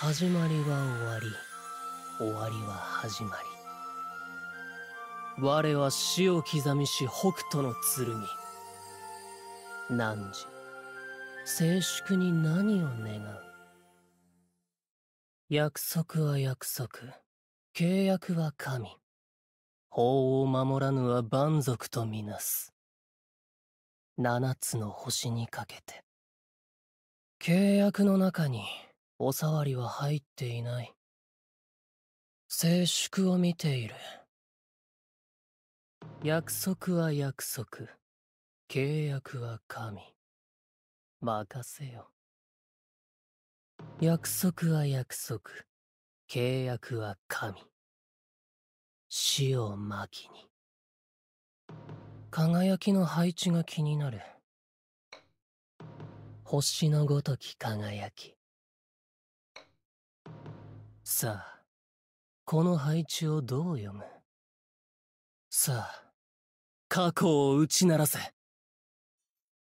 始まりは終わり終わりは始まり我は死を刻みし北斗の剣汝静粛に何を願う約束は約束契約は神法を守らぬは蛮族とみなす七つの星にかけて契約の中におさわりは入っていない。静粛を見ている。約束は約束。契約は神。任せよ。約束は約束。契約は神。死を巻きに。輝きの配置が気になる。星のごとき輝き。さあ、この配置をどう読むさあ、過去を打ち鳴らせ。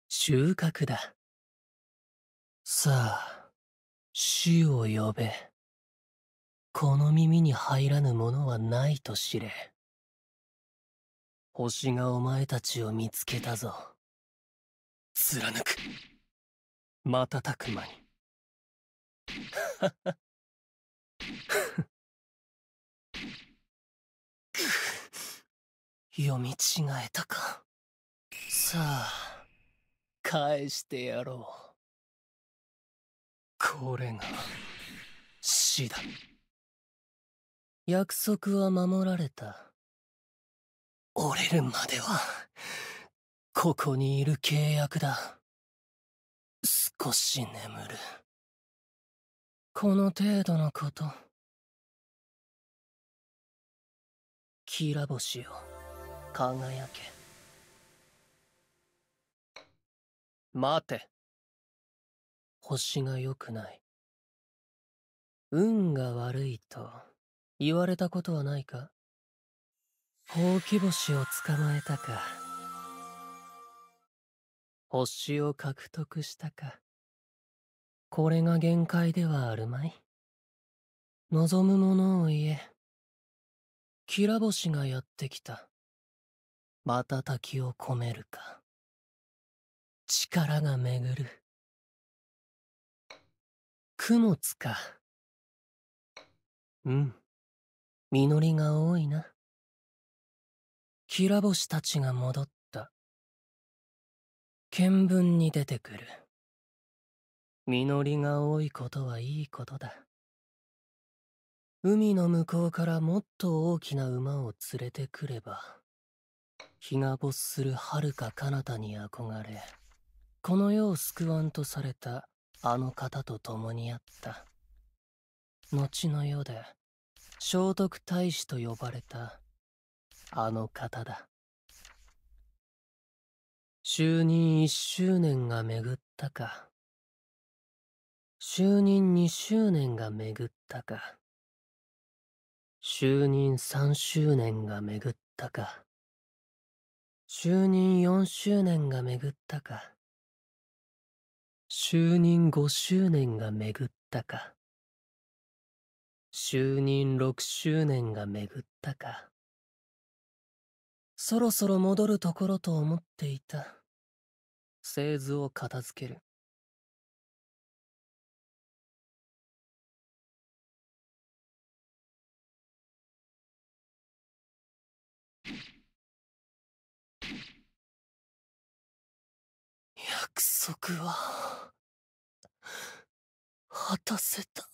収穫だ。さあ、死を呼べ。この耳に入らぬものはないと知れ。星がお前たちを見つけたぞ。貫く。瞬く間に。読み違えたかさあ返してやろうこれが死だ約束は守られた折れるまではここにいる契約だ少し眠るこの程度のこときら星よ輝け待て星が良くない運が悪いと言われたことはないかほうき星を捕まえたか星を獲得したかこれが限界ではあるまい望むものを言えきらしがやってきた。瞬きを込めるか。力が巡る。供物か。うん。実りが多いな。きら星たちが戻った。見聞に出てくる。実りが多いことはいいことだ。海の向こうからもっと大きな馬を連れてくれば日が没する遥か彼方に憧れこの世を救わんとされたあの方と共にあった後の世で聖徳太子と呼ばれたあの方だ就任1周年が巡ったか就任2周年が巡ったか就任3周年が巡ったか。就任4周年が巡ったか。就任5周年が巡ったか。就任6周年が巡ったか。そろそろ戻るところと思っていた。製図を片付ける。束は果たせた。